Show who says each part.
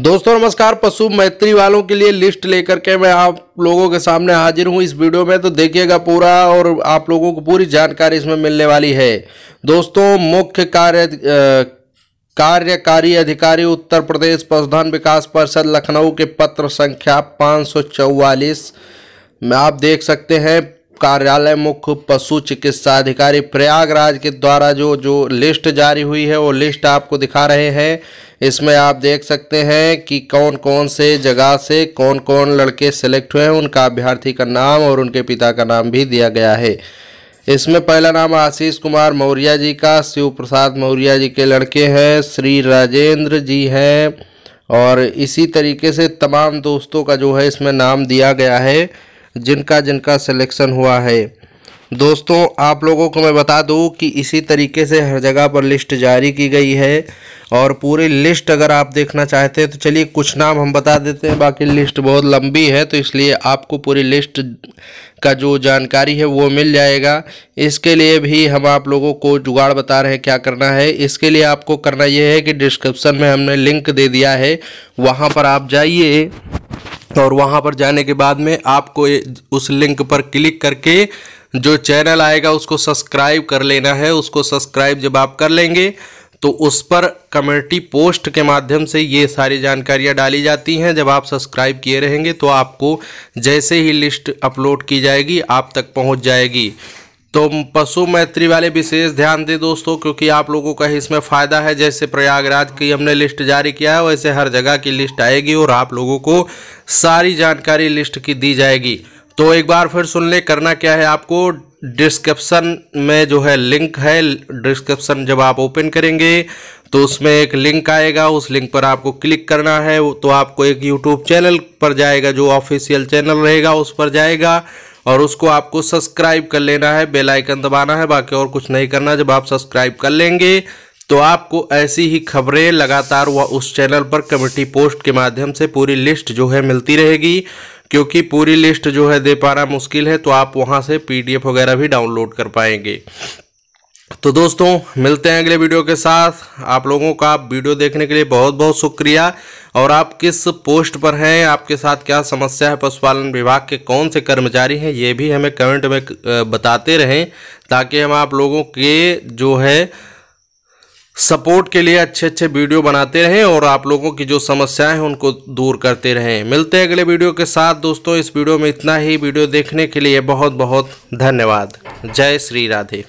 Speaker 1: दोस्तों नमस्कार पशु मैत्री वालों के लिए लिस्ट लेकर के मैं आप लोगों के सामने हाजिर हूं इस वीडियो में तो देखिएगा पूरा और आप लोगों को पूरी जानकारी इसमें मिलने वाली है दोस्तों मुख्य कार्य कार्यकारी अधिकारी उत्तर प्रदेश पशुधन विकास परिषद लखनऊ के पत्र संख्या पाँच में आप देख सकते हैं कार्यालय मुख्य पशु चिकित्सा अधिकारी प्रयागराज के द्वारा जो जो लिस्ट जारी हुई है वो लिस्ट आपको दिखा रहे हैं इसमें आप देख सकते हैं कि कौन कौन से जगह से कौन कौन लड़के सेलेक्ट हुए हैं उनका अभ्यर्थी का नाम और उनके पिता का नाम भी दिया गया है इसमें पहला नाम आशीष कुमार मौर्य जी का शिव प्रसाद मौर्य जी के लड़के हैं श्री राजेंद्र जी हैं और इसी तरीके से तमाम दोस्तों का जो है इसमें नाम दिया गया है जिनका जिनका सिलेक्शन हुआ है दोस्तों आप लोगों को मैं बता दूं कि इसी तरीके से हर जगह पर लिस्ट जारी की गई है और पूरी लिस्ट अगर आप देखना चाहते हैं तो चलिए कुछ नाम हम बता देते हैं बाकी लिस्ट बहुत लंबी है तो इसलिए आपको पूरी लिस्ट का जो जानकारी है वो मिल जाएगा इसके लिए भी हम आप लोगों को जुगाड़ बता रहे हैं क्या करना है इसके लिए आपको करना ये है कि डिस्क्रिप्सन में हमने लिंक दे दिया है वहाँ पर आप जाइए और वहाँ पर जाने के बाद में आपको उस लिंक पर क्लिक करके जो चैनल आएगा उसको सब्सक्राइब कर लेना है उसको सब्सक्राइब जब आप कर लेंगे तो उस पर कम्युनिटी पोस्ट के माध्यम से ये सारी जानकारियाँ डाली जाती हैं जब आप सब्सक्राइब किए रहेंगे तो आपको जैसे ही लिस्ट अपलोड की जाएगी आप तक पहुँच जाएगी तो पशु मैत्री वाले विशेष ध्यान दें दोस्तों क्योंकि आप लोगों का इसमें फ़ायदा है जैसे प्रयागराज की हमने लिस्ट जारी किया है वैसे हर जगह की लिस्ट आएगी और आप लोगों को सारी जानकारी लिस्ट की दी जाएगी तो एक बार फिर सुन ले करना क्या है आपको डिस्क्रिप्सन में जो है लिंक है डिस्क्रिप्सन जब आप ओपन करेंगे तो उसमें एक लिंक आएगा उस लिंक पर आपको क्लिक करना है तो आपको एक यूट्यूब चैनल पर जाएगा जो ऑफिशियल चैनल रहेगा उस पर जाएगा और उसको आपको सब्सक्राइब कर लेना है बेल आइकन दबाना है बाकी और कुछ नहीं करना जब आप सब्सक्राइब कर लेंगे तो आपको ऐसी ही खबरें लगातार वह उस चैनल पर कमेटी पोस्ट के माध्यम से पूरी लिस्ट जो है मिलती रहेगी क्योंकि पूरी लिस्ट जो है दे पाना मुश्किल है तो आप वहां से पीडीएफ वगैरह भी डाउनलोड कर पाएंगे तो दोस्तों मिलते हैं अगले वीडियो के साथ आप लोगों का वीडियो देखने के लिए बहुत बहुत शुक्रिया और आप किस पोस्ट पर हैं आपके साथ क्या समस्या है पशुपालन विभाग के कौन से कर्मचारी हैं ये भी हमें कमेंट में बताते रहें ताकि हम आप लोगों के जो है सपोर्ट के लिए अच्छे अच्छे वीडियो बनाते रहें और आप लोगों की जो समस्याएं हैं उनको दूर करते रहें मिलते हैं अगले वीडियो के साथ दोस्तों इस वीडियो में इतना ही वीडियो देखने के लिए बहुत बहुत धन्यवाद जय श्री राधे